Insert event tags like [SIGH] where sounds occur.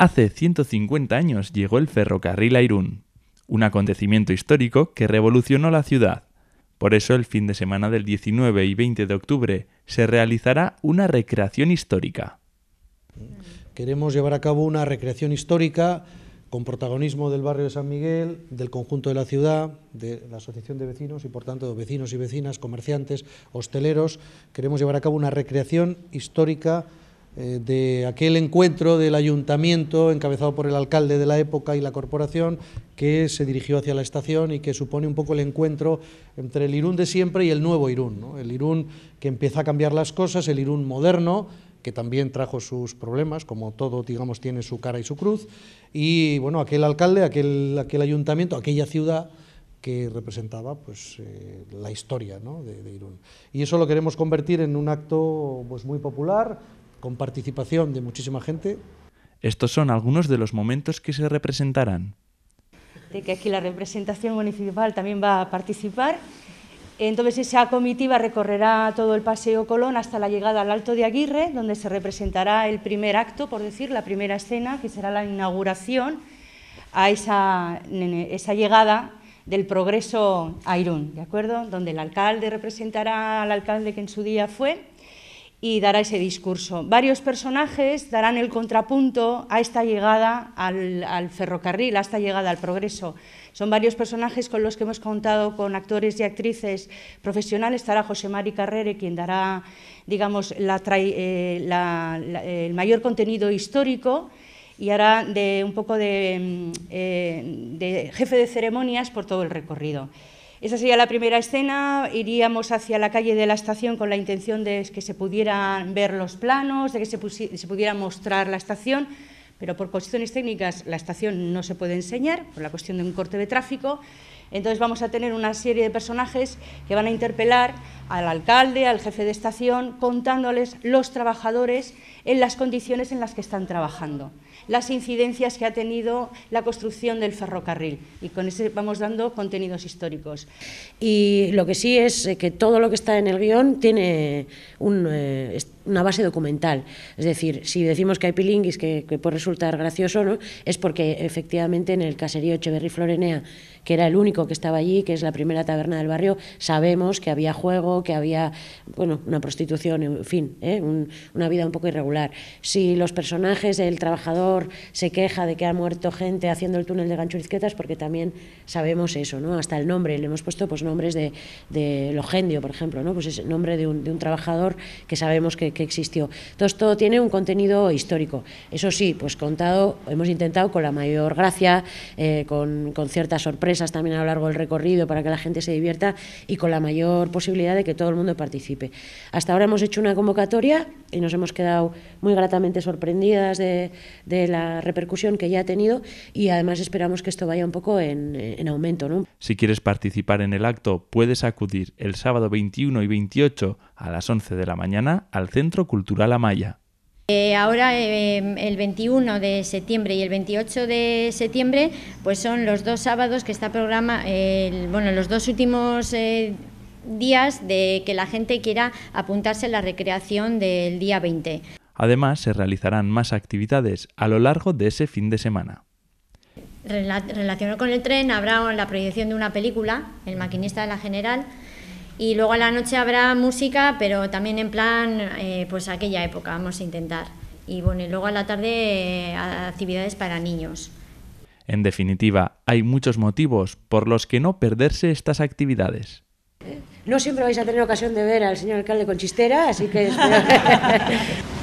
Hace 150 años llegó el ferrocarril a un acontecimiento histórico que revolucionó la ciudad. Por eso el fin de semana del 19 y 20 de octubre se realizará una recreación histórica. Queremos llevar a cabo una recreación histórica con protagonismo del barrio de San Miguel, del conjunto de la ciudad, de la asociación de vecinos y por tanto de vecinos y vecinas, comerciantes, hosteleros. Queremos llevar a cabo una recreación histórica eh, de aquel encuentro del ayuntamiento encabezado por el alcalde de la época y la corporación que se dirigió hacia la estación y que supone un poco el encuentro entre el Irún de siempre y el nuevo Irún, el Irún que empieza a cambiar las cosas, el Irún moderno, que también trajo sus problemas, como todo, digamos, tiene su cara y su cruz, y bueno, aquel alcalde, aquel, aquel ayuntamiento, aquella ciudad que representaba pues, eh, la historia de, de, Irún. Y eso lo queremos convertir en un acto pues, muy popular, con participación de muchísima gente. Estos son algunos de los momentos que se representarán. De que aquí la representación municipal también va a participar. Entonces esa comitiva recorrerá todo el Paseo Colón hasta la llegada al Alto de Aguirre, donde se representará el primer acto, por decir, la primera escena, que será la inauguración a esa, esa llegada del progreso a ¿de acuerdo? Donde el alcalde representará al alcalde que en su día fue y dará ese discurso. Varios personajes darán el contrapunto a esta llegada al, ferrocarril, a esta llegada al progreso. Son varios personajes con los que hemos contado con actores y actrices profesionales. Estará José Mari Carrere, quien dará digamos, eh, el mayor contenido histórico y hará un poco mm, eh, de jefe de ceremonias por todo el recorrido. Esa sería la primera escena, iríamos hacia la calle de la estación con la intención de que se pudieran ver los planos, de que se, pudiera mostrar la estación, pero por cuestiones técnicas la estación no se puede enseñar, por la cuestión de un corte de tráfico, entonces vamos a tener una serie de personajes que van a interpelar al alcalde, al jefe de estación, contándoles los trabajadores en las condiciones en las que están trabajando, las incidencias que ha tenido la construcción del ferrocarril. Y con eso vamos dando contenidos históricos. Y lo que sí es eh, que todo lo que está en el guión tiene un... Eh, una base documental. Es decir, si decimos que hay pilinguis que, puede resultar gracioso, ¿no? es porque efectivamente en el caserío Echeverry Florenea, que era el único que estaba allí, que es la primera taberna del barrio, sabemos que había juego, que había bueno, una prostitución, en fin, ¿eh? una vida un poco irregular. Si los personajes, el trabajador se queja de que ha muerto gente haciendo el túnel de gancho es porque también sabemos eso, ¿no? hasta el nombre, le hemos puesto pues, nombres de, de Logendio, por ejemplo, ¿no? pues es el nombre de un trabajador que sabemos que que, existió. Entonces todo tiene un contenido histórico. Eso sí, pues contado, hemos intentado con la mayor gracia, eh, con, con, ciertas sorpresas también a lo largo del recorrido para que la gente se divierta y con la mayor posibilidad de que todo el mundo participe. Hasta ahora hemos hecho una convocatoria y nos hemos quedado muy gratamente sorprendidas de, de la repercusión que ya ha tenido y además esperamos que esto vaya un poco en, aumento. ¿no? Si quieres participar en el acto, puedes acudir el sábado 21 y 28 a las 11 de la mañana al Centro Cultural Amaya. Eh, ahora em, el 21 de septiembre y el 28 de septiembre, pues son los dos sábados que está programa, bueno, los dos últimos eh, días de que la gente quiera apuntarse a la recreación del día 20. Además, se realizarán más actividades a lo largo de ese fin de semana. Relacionado con el tren, habrá la proyección de una película, El maquinista de la general, y luego a la noche habrá música, pero también en plan, eh, pues aquella época vamos a intentar. Y bueno, y luego a la tarde eh, actividades para niños. En definitiva, hay muchos motivos por los que no perderse estas actividades. No siempre vais a tener ocasión de ver al señor alcalde con chistera, así que... [LAUGHS]